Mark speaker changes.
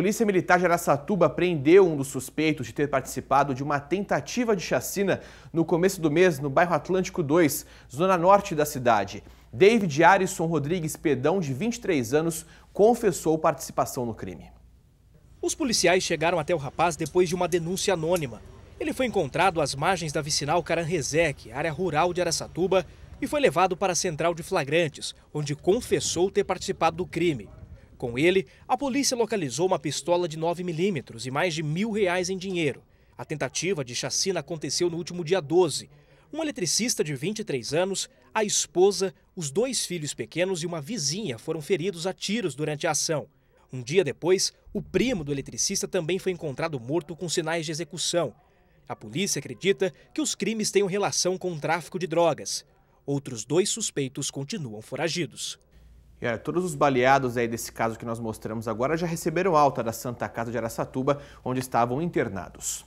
Speaker 1: Polícia Militar de Araçatuba prendeu um dos suspeitos de ter participado de uma tentativa de chacina no começo do mês no bairro Atlântico 2, zona norte da cidade. David Arison Rodrigues Pedão, de 23 anos, confessou participação no crime.
Speaker 2: Os policiais chegaram até o rapaz depois de uma denúncia anônima. Ele foi encontrado às margens da vicinal Caranrezeque, área rural de Araçatuba, e foi levado para a central de flagrantes, onde confessou ter participado do crime. Com ele, a polícia localizou uma pistola de 9 milímetros e mais de mil reais em dinheiro. A tentativa de chacina aconteceu no último dia 12. Um eletricista de 23 anos, a esposa, os dois filhos pequenos e uma vizinha foram feridos a tiros durante a ação. Um dia depois, o primo do eletricista também foi encontrado morto com sinais de execução. A polícia acredita que os crimes tenham relação com o tráfico de drogas. Outros dois suspeitos continuam
Speaker 1: foragidos. E olha, todos os baleados aí desse caso que nós mostramos agora já receberam alta da Santa Casa de Aracatuba, onde estavam internados.